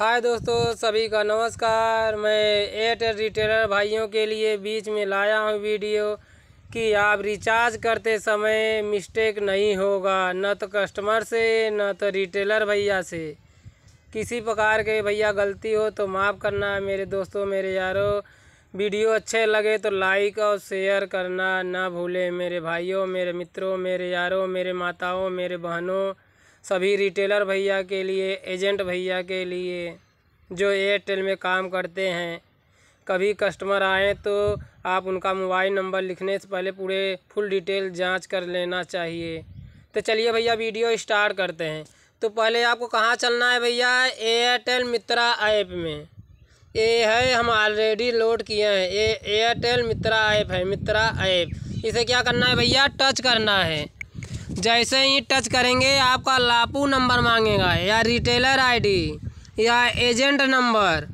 हाय दोस्तों सभी का नमस्कार मैं एयरटेल रिटेलर भाइयों के लिए बीच में लाया हूँ वीडियो कि आप रिचार्ज करते समय मिस्टेक नहीं होगा न तो कस्टमर से न तो रिटेलर भैया से किसी प्रकार के भैया गलती हो तो माफ़ करना मेरे दोस्तों मेरे यारों वीडियो अच्छे लगे तो लाइक और शेयर करना ना भूलें मेरे भाइयों मेरे मित्रों मेरे यारों मेरे माताओं मेरे बहनों सभी रिटेलर भैया के लिए एजेंट भैया के लिए जो एयरटेल में काम करते हैं कभी कस्टमर आए तो आप उनका मोबाइल नंबर लिखने से पहले पूरे फुल डिटेल जांच कर लेना चाहिए तो चलिए भैया वीडियो स्टार्ट करते हैं तो पहले आपको कहाँ चलना है भैया एयरटेल मित्रा ऐप में ये है हम ऑलरेडी लोड किए हैं ये एयरटेल मित्रा ऐप है मित्रा ऐप इसे क्या करना है भैया टच करना है जैसे ही टच करेंगे आपका लापू नंबर मांगेगा या रिटेलर आईडी या एजेंट नंबर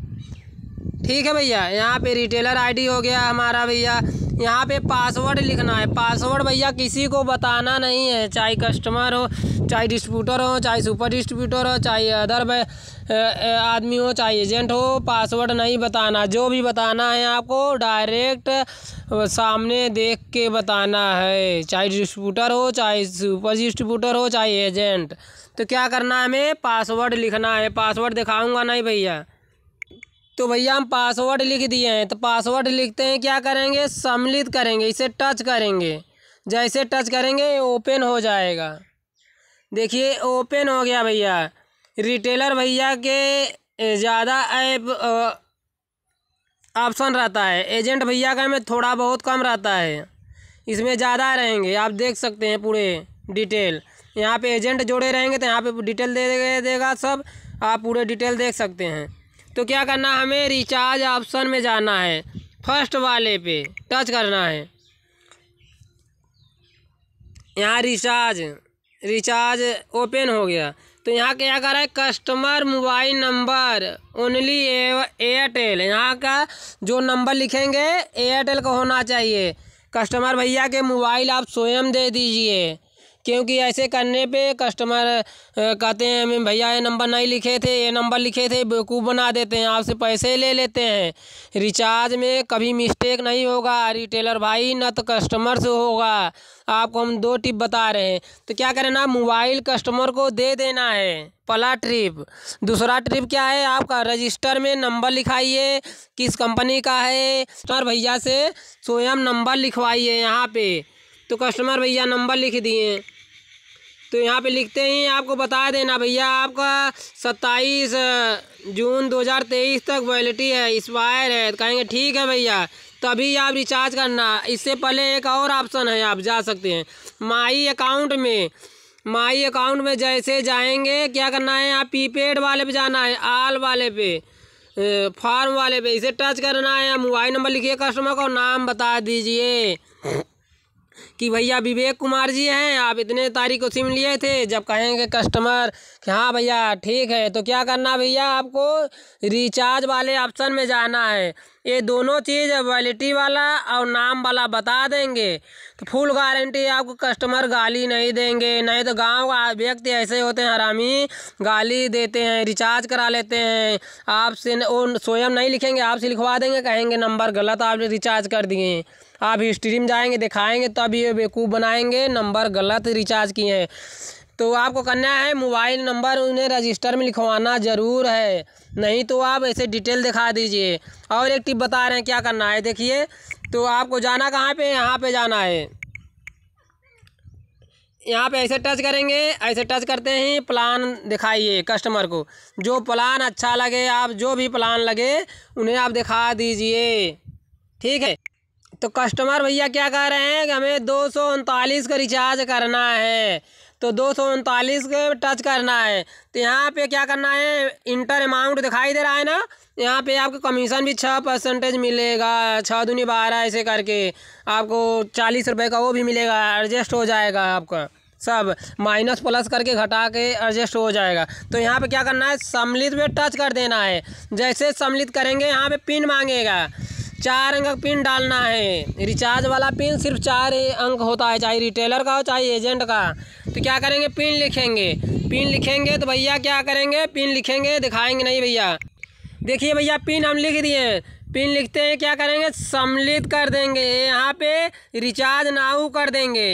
ठीक है भैया यहाँ पे रिटेलर आईडी हो गया हमारा भैया यहाँ पे पासवर्ड लिखना है पासवर्ड भैया किसी को बताना नहीं है चाहे कस्टमर हो चाहे डिस्ट्रीब्यूटर हो चाहे सुपर डिस्ट्रीब्यूटर हो चाहे अदर आदमी हो चाहे एजेंट हो पासवर्ड नहीं बताना जो भी बताना है आपको डायरेक्ट सामने देख के बताना है चाहे डिस्ट्रीब्यूटर हो चाहे सुपर डिस्ट्रीब्यूटर हो चाहे एजेंट तो क्या करना है हमें पासवर्ड लिखना है पासवर्ड दिखाऊँगा नहीं भैया तो भैया हम पासवर्ड लिख दिए हैं तो पासवर्ड लिखते हैं क्या करेंगे सम्मिलित करेंगे इसे टच करेंगे जैसे टच करेंगे ओपन हो जाएगा देखिए ओपन हो गया भैया रिटेलर भैया के ज़्यादा ऐप ऑप्शन रहता है एजेंट भैया का में थोड़ा बहुत कम रहता है इसमें ज़्यादा रहेंगे आप देख सकते हैं पूरे डिटेल यहाँ पे एजेंट जोड़े रहेंगे तो यहाँ पे डिटेल दे देगा सब आप पूरे डिटेल देख सकते हैं तो क्या करना है हमें रिचार्ज ऑप्शन में जाना है फर्स्ट वाले पे टच करना है यहाँ रिचार्ज रिचार्ज ओपन हो गया तो यहाँ क्या कर रहा है customer mobile number only Airtel यहाँ का जो नंबर लिखेंगे एयरटेल का होना चाहिए कस्टमर भैया के मोबाइल आप स्वयं दे दीजिए क्योंकि ऐसे करने पे कस्टमर कहते हैं भैया ये नंबर नहीं लिखे थे ये नंबर लिखे थे बेवकूफ़ बना देते हैं आपसे पैसे ले लेते हैं रिचार्ज में कभी मिस्टेक नहीं होगा रिटेलर भाई ना तो कस्टमर से होगा आपको हम दो टिप बता रहे हैं तो क्या करना मोबाइल कस्टमर को दे देना है पला ट्रिप दूसरा ट्रिप क्या है आपका रजिस्टर में नंबर लिखाइए किस कंपनी का है कस्टमर भैया से स्वयं नंबर लिखवाइए यहाँ पे तो कस्टमर भैया नंबर लिख दिए तो यहाँ पे लिखते ही आपको बता देना भैया आपका सत्ताईस जून 2023 तक वैलिटी है एक्सपायर है तो कहेंगे ठीक है भैया तभी आप रिचार्ज करना इससे पहले एक और ऑप्शन है आप जा सकते हैं माई अकाउंट में माई अकाउंट में जैसे जाएंगे क्या करना है आप प्रीपेड वाले पे जाना है आल वाले पे फॉर्म वाले पे इसे टच करना है मोबाइल नंबर लिखिए कस्टमर को नाम बता दीजिए कि भैया विवेक कुमार जी हैं आप इतने तारीख को सिम लिए थे जब कहेंगे कस्टमर कि हाँ भैया ठीक है तो क्या करना भैया आपको रिचार्ज वाले ऑप्शन में जाना है ये दोनों चीज़ वैलिटी वाला और नाम वाला बता देंगे तो फुल गारंटी आपको कस्टमर गाली नहीं देंगे नहीं तो गांव का व्यक्ति ऐसे होते हैं हरामी गाली देते हैं रिचार्ज करा लेते हैं आपसे वो स्वयं नहीं लिखेंगे आपसे लिखवा देंगे कहेंगे नंबर गलत आपने रिचार्ज कर दिए आप हिस्ट्री में जाएंगे दिखाएंगे तब ये बेवकूफ़ बनाएंगे नंबर गलत रिचार्ज किए हैं तो आपको करना है मोबाइल नंबर उन्हें रजिस्टर में लिखवाना ज़रूर है नहीं तो आप ऐसे डिटेल दिखा दीजिए और एक टिप बता रहे हैं क्या करना है देखिए तो आपको जाना कहाँ पे यहाँ पे जाना है यहाँ पे ऐसे टच करेंगे ऐसे टच करते ही प्लान दिखाइए कस्टमर को जो प्लान अच्छा लगे आप जो भी प्लान लगे उन्हें आप दिखा दीजिए ठीक है तो कस्टमर भैया क्या कह रहे हैं कि हमें दो सौ उनतालीस का रिचार्ज करना है तो दो सौ उनतालीस के टच करना है तो यहाँ पे क्या करना है इंटर अमाउंट दिखाई दे रहा है ना यहाँ पे आपको कमीशन भी छः परसेंटेज मिलेगा छः दूनी बारह ऐसे करके आपको चालीस रुपए का वो भी मिलेगा एडजस्ट हो जाएगा आपका सब माइनस प्लस करके घटा के एडजस्ट हो जाएगा तो यहाँ पे क्या करना है सम्मिलित पे टच कर देना है जैसे सम्मिलित करेंगे यहाँ पे पिन मांगेगा चार अंक का पिन डालना है रिचार्ज वाला पिन सिर्फ चार अंक होता है चाहे रिटेलर का हो चाहे एजेंट का तो क्या करेंगे पिन लिखेंगे पिन लिखेंगे तो भैया क्या करेंगे पिन लिखेंगे दिखाएंगे नहीं भैया देखिए भैया पिन हम लिख दिए पिन लिखते हैं क्या करेंगे सम्मिलित कर देंगे यहाँ पे रिचार्ज नाउ कर देंगे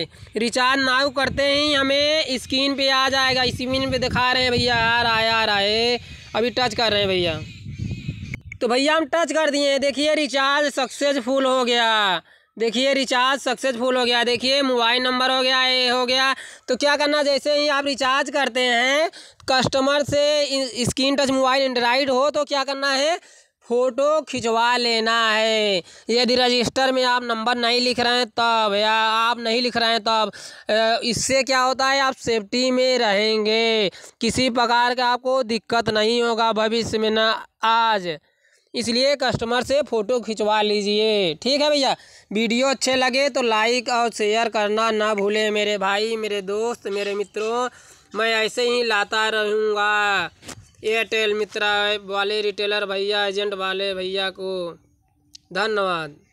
रिचार्ज नाउ करते ही हमें स्क्रीन पे आ जाएगा स्क्रीन पे दिखा रहे हैं भैया आ रहा है आ रहा है अभी टच कर रहे हैं भैया तो भैया हम टच कर दिए देखिए रिचार्ज सक्सेसफुल हो गया देखिए रिचार्ज सक्सेसफुल हो गया देखिए मोबाइल नंबर हो गया ये हो गया तो क्या करना जैसे ही आप रिचार्ज करते हैं कस्टमर से स्क्रीन टच मोबाइल एंड्राइड हो तो क्या करना है फ़ोटो खिंचवा लेना है यदि रजिस्टर में आप नंबर नहीं लिख रहे हैं तब या आप नहीं लिख रहे हैं तब इससे क्या होता है आप सेफ्टी में रहेंगे किसी प्रकार का आपको दिक्कत नहीं होगा भविष्य में ना आज इसलिए कस्टमर से फ़ोटो खिंचवा लीजिए ठीक है भैया वीडियो अच्छे लगे तो लाइक और शेयर करना ना भूलें मेरे भाई मेरे दोस्त मेरे मित्रों मैं ऐसे ही लाता रहूँगा एयरटेल मित्रा वाले रिटेलर भैया एजेंट वाले भैया को धन्यवाद